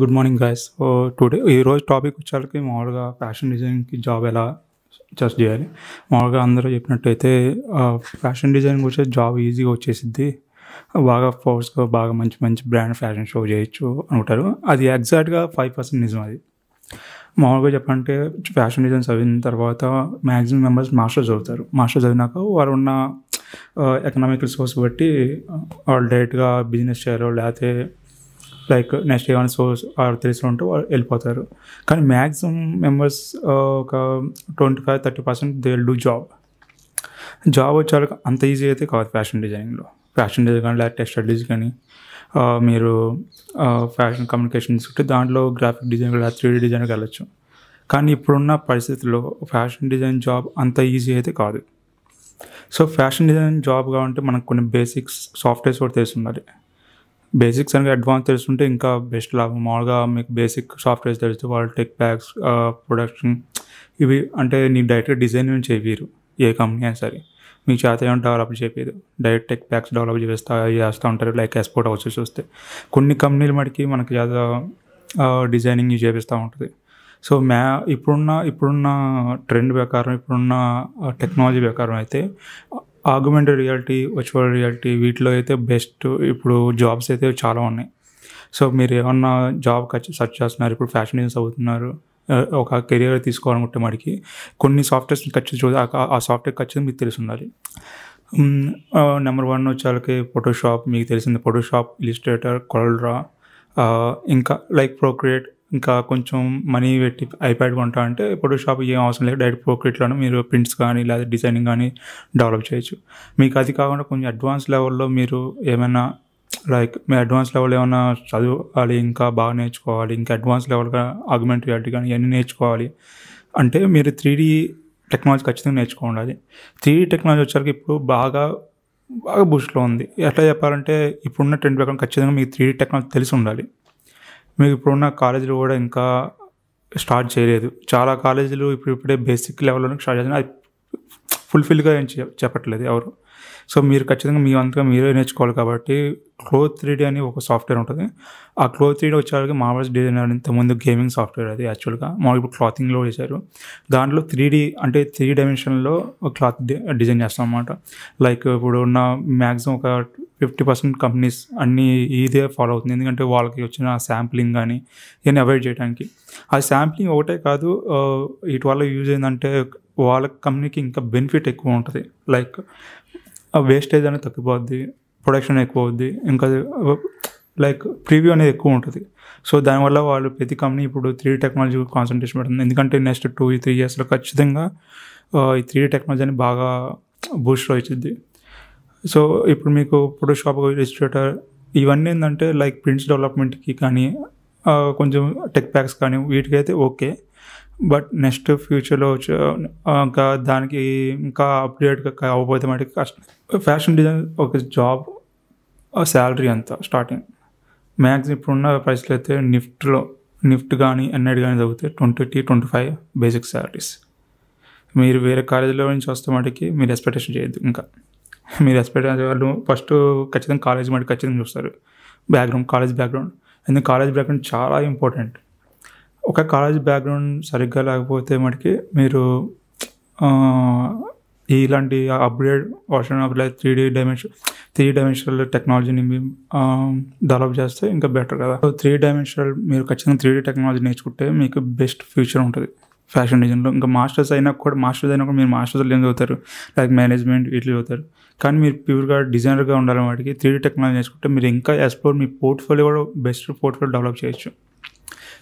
good morning guys today ఈరోజు topic వచ్చేసరికి మామూలుగా ఫ్యాషన్ డిజైనింగ్కి జాబ్ ఎలా జస్ట్ చేయాలి మామూలుగా అందరూ చెప్పినట్టయితే ఫ్యాషన్ డిజైనింగ్ వచ్చే జాబ్ ఈజీగా వచ్చేసిద్ది బాగా ఫోర్స్గా బాగా మంచి మంచి బ్రాండ్ ఫ్యాషన్ షో చేయొచ్చు అనుకుంటారు అది ఎగ్జాక్ట్గా ఫైవ్ పర్సెంట్ నిజం అది మామూలుగా చెప్పాలంటే ఫ్యాషన్ డిజైన్ చదివిన తర్వాత మ్యాక్సిమం మెంబర్స్ మాస్టర్స్ చదువుతారు మాస్టర్స్ చదివినాక వారు ఉన్న ఎకనామిక్ రిసోర్స్ బట్టి వాళ్ళు డైరెక్ట్గా బిజినెస్ చేయరు లేకపోతే లైక్ నెక్స్ట్ ఏమైనా సోర్స్ ఆర్ తెలిసి ఉంటే వాళ్ళు వెళ్ళిపోతారు కానీ మ్యాక్సిమం మెంబర్స్ ఒక twenty five thirty percent they will do job job వచ్చేవాళ్ళకి అంత ఈజీ అయితే కాదు ఫ్యాషన్ డిజైనింగ్లో ఫ్యాషన్ డిజైన్ కానీ లేదా టెక్స్టైల్ డిజైన్ కానీ మీరు ఫ్యాషన్ కమ్యూనికేషన్స్ ఉంటే దాంట్లో గ్రాఫిక్ డిజైన్ లేదా త్రీ డీ డిజైన్ వెళ్ళచ్చు కానీ ఇప్పుడున్న పరిస్థితుల్లో ఫ్యాషన్ డిజైన్ జాబ్ అంత ఈజీ అయితే కాదు సో ఫ్యాషన్ డిజైన్ జాబ్ కావాలంటే మనకు కొన్ని బేసిక్స్ సాఫ్ట్వేర్స్ కూడా తెలుసు ఉండాలి బేసిక్స్ అనేది అడ్వాన్స్ తెలుసుంటే ఇంకా బెస్ట్ లాభం మామూలుగా మీకు బేసిక్ సాఫ్ట్వేర్స్ తెలుసు వాళ్ళు టెక్ ప్యాక్స్ ప్రొడక్షన్ ఇవి అంటే నీకు డైరెక్ట్గా డిజైన్ నుంచి చేయరు ఏ కంపెనీ అయినా సరే మీకు చేత ఏమైనా డెవలప్ చేయలేదు డైరెక్ట్ టెక్ ప్యాక్స్ డెవలప్ చేస్తా చేస్తూ ఉంటారు లైక్ ఎక్స్పోర్ట్ హౌసెస్ వస్తే కొన్ని కంపెనీలు మటుకి మనకి చేత డిజైనింగ్ చేపిస్తూ ఉంటుంది సో మ్యా ఇప్పుడున్న ఇప్పుడున్న ట్రెండ్ ప్రకారం ఇప్పుడున్న టెక్నాలజీ ప్రకారం అయితే ఆగ్మెంటెడ్ రియాలిటీ వర్చువల్ రియాలిటీ వీటిలో అయితే బెస్ట్ ఇప్పుడు జాబ్స్ అయితే చాలా ఉన్నాయి సో మీరు ఏమన్నా జాబ్ సెర్చ్ చేస్తున్నారు ఇప్పుడు ఫ్యాషన్ డిజైన్స్ అవుతున్నారు ఒక కెరియర్ తీసుకోవాలనుకుంటే మడికి కొన్ని సాఫ్ట్వేర్స్ ఖచ్చితంగా ఆ సాఫ్ట్వేర్ ఖచ్చితంగా మీకు తెలిసి ఉండాలి నెంబర్ వన్ వచ్చేకి ఫోటోషాప్ మీకు తెలిసింది ఫోటోషాప్ ఇలిస్ట్రేటర్ కొలడ్రా ఇంకా లైక్ ప్రోక్రియేట్ ఇంకా కొంచెం మనీ పెట్టి ఐప్యాడ్ కొంటా అంటే ఫోటో షాప్ ఏం అవసరం లేదు డైరెక్ట్ ప్రోక్రిట్లోనే మీరు ప్రింట్స్ కానీ లేదా డిజైనింగ్ కానీ డెవలప్ చేయొచ్చు మీకు అది కాకుండా కొంచెం అడ్వాన్స్ లెవెల్లో మీరు ఏమైనా లైక్ మీ అడ్వాన్స్ లెవెల్ ఏమైనా చదువుకోవాలి ఇంకా బాగా నేర్చుకోవాలి ఇంకా అడ్వాన్స్ లెవెల్గా ఆగ్మెంట్ రియాలిటీ కానీ ఇవన్నీ నేర్చుకోవాలి అంటే మీరు త్రీ టెక్నాలజీ ఖచ్చితంగా నేర్చుకోవాలి త్రీ టెక్నాలజీ వచ్చేసరికి ఇప్పుడు బాగా బాగా బూస్ట్లో ఉంది ఎట్లా చెప్పాలంటే ఇప్పుడున్న ట్రెండ్ ప్రకారం ఖచ్చితంగా మీకు త్రీ టెక్నాలజీ తెలిసి ఉండాలి మీకు ఇప్పుడున్న కాలేజీలు కూడా ఇంకా స్టార్ట్ చేయలేదు చాలా కాలేజీలు ఇప్పుడు ఇప్పుడే బేసిక్ లెవెల్లోనే స్టార్ట్ చేసిన ఫుల్ఫిల్గా ఏం చెప్పట్లేదు ఎవరు సో మీరు ఖచ్చితంగా మీ అంతగా మీరే నేర్చుకోవాలి కాబట్టి క్లోత్ త్రీ అని ఒక సాఫ్ట్వేర్ ఉంటుంది ఆ క్లోత్ త్రీ వచ్చేసరికి డిజైన్ డిజైనర్ ఇంతకుముందు గేమింగ్ సాఫ్ట్వేర్ అది యాక్చువల్గా మామూలు ఇప్పుడు క్లాతింగ్లో చేశారు దాంట్లో త్రీ డీ అంటే త్రీ డైమెన్షన్లో క్లాత్ డిజైన్ చేస్తాం అనమాట లైక్ ఇప్పుడు ఉన్న మ్యాక్సిమం ఒక ఫిఫ్టీ పర్సెంట్ కంపెనీస్ అన్నీ ఇదే ఫాలో అవుతుంది ఎందుకంటే వాళ్ళకి వచ్చిన శాంప్లింగ్ కానీ ఇవన్నీ అవాయిడ్ చేయడానికి ఆ శాంప్లింగ్ ఒకటే కాదు ఇటు వల్ల యూజ్ ఏంటంటే వాళ్ళ కంపెనీకి ఇంకా బెనిఫిట్ ఎక్కువ ఉంటుంది లైక్ ఆ వేస్టేజ్ అనేది తగ్గిపోద్ది ప్రొడక్షన్ ఎక్కువ అవుద్ది ఇంకా లైక్ ప్రివ్యూ అనేది ఎక్కువ ఉంటుంది సో దానివల్ల వాళ్ళు ప్రతి కంపెనీ ఇప్పుడు త్రీ టెక్నాలజీ కాన్సన్ట్రేషన్ పెడుతుంది ఎందుకంటే నెక్స్ట్ టూ త్రీ ఇయర్స్లో ఖచ్చితంగా ఈ త్రీ టెక్నాలజీని బాగా బూస్టర్ వచ్చింది సో ఇప్పుడు మీకు ఫోటోషాప్ రిజిస్ట్రేటర్ ఇవన్నీ ఏంటంటే లైక్ ప్రింట్స్ డెవలప్మెంట్కి కానీ కొంచెం టెక్ ప్యాక్స్ కానీ వీటికైతే ఓకే బట్ నెక్స్ట్ ఫ్యూచర్లో ఇంకా దానికి ఇంకా అప్డేట్గా అవ్వబోతే మటుకు కష్టం ఫ్యాషన్ డిజైన్ ఒక జాబ్ శాలరీ అంత స్టార్టింగ్ మ్యాక్సిమం ఇప్పుడున్న ప్రైస్లో అయితే నిఫ్ట్లో నిఫ్ట్ కానీ ఎన్ఐడి కానీ చదివితే ట్వంటీ టీ ట్వంటీ ఫైవ్ బేసిక్ శాలరీస్ మీరు వేరే కాలేజీలో నుంచి వస్తే మటుకి మీరు ఎక్స్పెక్టేషన్ చేయొద్దు ఇంకా మీరు ఎక్స్పెక్టేషన్ వాళ్ళు ఫస్ట్ ఖచ్చితంగా కాలేజ్ మటుకు ఖచ్చితంగా చూస్తారు బ్యాక్గ్రౌండ్ కాలేజ్ బ్యాక్గ్రౌండ్ ఎందుకంటే కాలేజ్ బ్యాక్గ్రౌండ్ చాలా ఇంపార్టెంట్ ఒక కాలేజ్ బ్యాక్గ్రౌండ్ సరిగ్గా లేకపోతే మటుకి మీరు ఇలాంటి upgrade version of like three D dimension three dimensional టెక్నాలజీని డెవలప్ చేస్తే ఇంకా బెటర్ కదా సో త్రీ డైమెన్షనల్ మీరు ఖచ్చితంగా త్రీ డీ టెక్నాలజీ నేర్చుకుంటే మీకు బెస్ట్ ఫ్యూచర్ ఉంటుంది ఫ్యాషన్ డిజైన్లో ఇంకా మాస్టర్స్ అయినా కూడా మాస్టర్స్ అయినా కూడా మీరు మాస్టర్స్ ఏం చదువుతారు లైక్ మేనేజ్మెంట్ ఇట్లా చదువుతారు కానీ మీరు ప్యూర్గా డిజైనర్గా ఉండాలి వాటికి త్రీ డీ టెక్నాలజీ నేర్చుకుంటే మీరు ఇంకా ఎక్స్ప్లోర్ మీ పోర్ట్ఫోలియో కూడా బెస్ట్ పోర్ట్ఫోలియో డెవలప్ చేయొచ్చు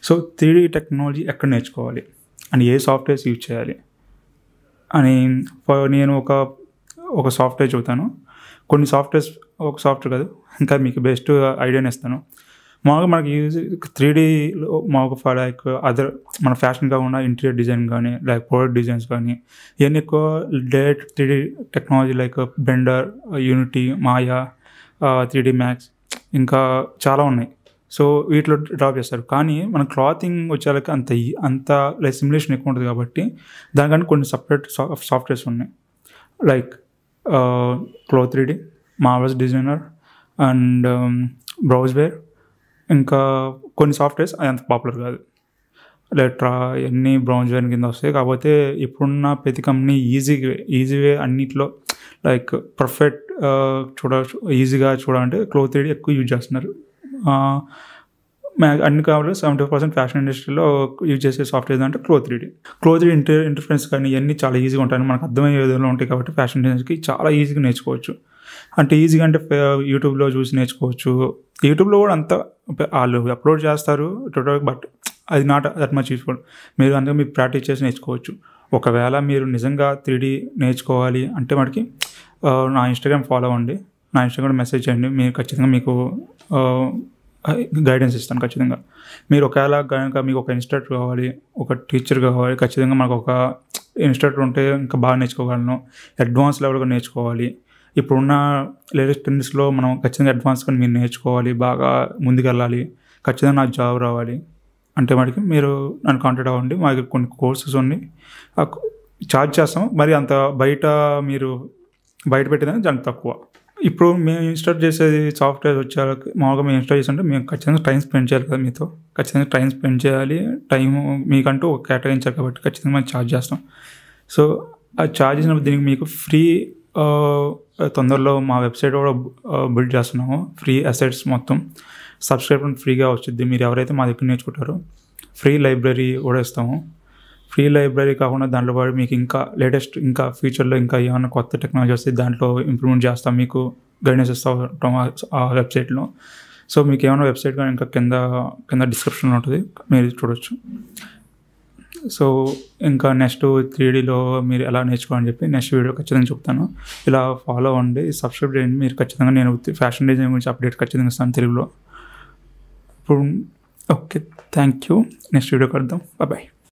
సో త్రీడీ టెక్నాలజీ ఎక్కడ నేర్చుకోవాలి అండ్ ఏ సాఫ్ట్వేర్స్ యూజ్ చేయాలి అని నేను ఒక ఒక సాఫ్ట్వేర్ చెబుతాను కొన్ని సాఫ్ట్వేర్స్ ఒక సాఫ్ట్వేర్ కాదు ఇంకా మీకు బెస్ట్ ఐడియాని ఇస్తాను మామూలుగా మనకి యూజ్ త్రీ డీలో ఫర్ లైక్ అదర్ మన ఫ్యాషన్ కాకుండా ఇంటీరియర్ డిజైన్ కానీ లైక్ ప్రోడక్ట్ డిజైన్స్ కానీ ఇవన్నీ ఎక్కువ direct three D technology like Blender Unity Maya three D max ఇంకా చాలా ఉన్నాయి సో వీటిలో డ్రాప్ చేస్తారు కానీ మన క్లాతింగ్ వచ్చేసరికి అంత అంత లైక్ సిమ్యులేషన్ ఎక్కువ ఉంటుంది కాబట్టి దానికంటే కొన్ని సపరేట్ సాఫ్ట్వేర్స్ ఉన్నాయి like three D Marvelous designer and Browzwear ఇంకా కొన్ని సాఫ్ట్వేర్స్ అది అంత పాపులర్ కాదు లెట్రా ఇవన్నీ బ్రౌన్జ్వేర్ కింద వస్తాయి కాకపోతే ఇప్పుడున్న ప్రతి కంపెనీ ఈజీ ఈజీ వే అన్నిట్లో లైక్ పర్ఫెక్ట్ చూడ ఈజీగా చూడాలంటే క్లోత్ ఎక్కువ యూజ్ చేస్తున్నారు అన్ని కావాలి సెవెంటీ పర్సెంట్ ఫ్యాషన్ ఇండస్ట్రీలో యూజ్ చేసే సాఫ్ట్వేర్ అంటే cloth read cloth read inter interference కానీ ఇవన్నీ చాలా ఈజీగా ఉంటాయి మనకు అర్థమయ్యే విధంలో ఉంటాయి కాబట్టి ఫ్యాషన్ ఇండస్ట్రీకి చాలా ఈజీగా నేర్చుకోవచ్చు అంటే ఈజీగా అంటే యూట్యూబ్లో చూసి నేర్చుకోవచ్చు యూట్యూబ్లో కూడా అంత వాళ్ళు అప్లోడ్ చేస్తారు టోటల్ బట్ అది నాట్ దట్ మచ్ యూస్ఫుల్ మీరు అందుకే మీరు ప్రాక్టీస్ చేసి నేర్చుకోవచ్చు ఒకవేళ మీరు నిజంగా త్రీ నేర్చుకోవాలి అంటే మనకి నా ఇన్స్టాగ్రామ్ ఫాలో అవ్వండి నా ఇన్స్టాగ్రామ్ మెసేజ్ చేయండి మీరు ఖచ్చితంగా మీకు గైడెన్స్ ఇస్తాను ఖచ్చితంగా మీరు ఒకవేళ కనుక మీకు ఒక ఇన్స్టిట్యూట్ కావాలి ఒక టీచర్ కావాలి ఖచ్చితంగా మనకు ఒక ఇన్స్టిట్యూట్ ఉంటే ఇంకా బాగా నేర్చుకోగలను అడ్వాన్స్ లెవెల్గా నేర్చుకోవాలి ఇప్పుడున్న లేటెస్ట్ ట్రెండ్స్లో మనం ఖచ్చితంగా అడ్వాన్స్గా మీరు నేర్చుకోవాలి బాగా ముందుకెళ్ళాలి ఖచ్చితంగా నాకు జాబ్ రావాలి అంటే మనకి మీరు నన్ను కాంటాక్ట్ అవ్వండి మా దగ్గర కొన్ని కోర్సెస్ ఉండి ఛార్జ్ చేస్తాం మరి అంత బయట మీరు బయట పెట్టేదాన్ని దానికి తక్కువ ఇప్పుడు మేము ఇన్స్టాల్ చేసేది సాఫ్ట్వేర్ వచ్చాక మామూలుగా మేము ఇన్స్టాల్ అంటే మేము ఖచ్చితంగా టైం స్పెండ్ చేయాలి కదా మీతో ఖచ్చితంగా టైం స్పెండ్ చేయాలి టైం మీకంటూ ఒక కేటాయించాలి కాబట్టి ఖచ్చితంగా మేము ఛార్జ్ చేస్తాం సో ఆ ఛార్జ్ చేసినప్పుడు దీనికి మీకు ఫ్రీ తొందరలో మా వెబ్సైట్ కూడా బిల్డ్ చేస్తున్నాము ఫ్రీ అసెట్స్ మొత్తం సబ్స్క్రైబ్ ఫ్రీగా వచ్చింది మీరు ఎవరైతే మా దగ్గర నేర్చుకుంటారో ఫ్రీ లైబ్రరీ కూడా ఇస్తాము ఫ్రీ లైబ్రరీ కాకుండా దాంట్లో పాటు మీకు ఇంకా లేటెస్ట్ ఇంకా ఫ్యూచర్లో ఇంకా ఏమైనా కొత్త టెక్నాలజీ వస్తే దాంట్లో ఇంప్రూవ్మెంట్ చేస్తాం మీకు గైడెన్స్ ఇస్తా ఉంటాం ఆ వెబ్సైట్లో సో మీకు ఏమైనా వెబ్సైట్ కానీ ఇంకా కింద కింద డిస్క్రిప్షన్లో ఉంటుంది మీరు చూడొచ్చు సో ఇంకా నెక్స్ట్ త్రీ డీలో మీరు ఎలా నేర్చుకోవాలని చెప్పి నెక్స్ట్ వీడియో ఖచ్చితంగా చెప్తాను ఇలా ఫాలో అవ్వండి సబ్స్క్రైబ్ చేయండి మీరు ఖచ్చితంగా నేను ఫ్యాషన్ డిజైన్ గురించి అప్డేట్ ఖచ్చితంగా ఇస్తాను తెలుగులో ఇప్పుడు okay thank you next video కడదాం బాయ్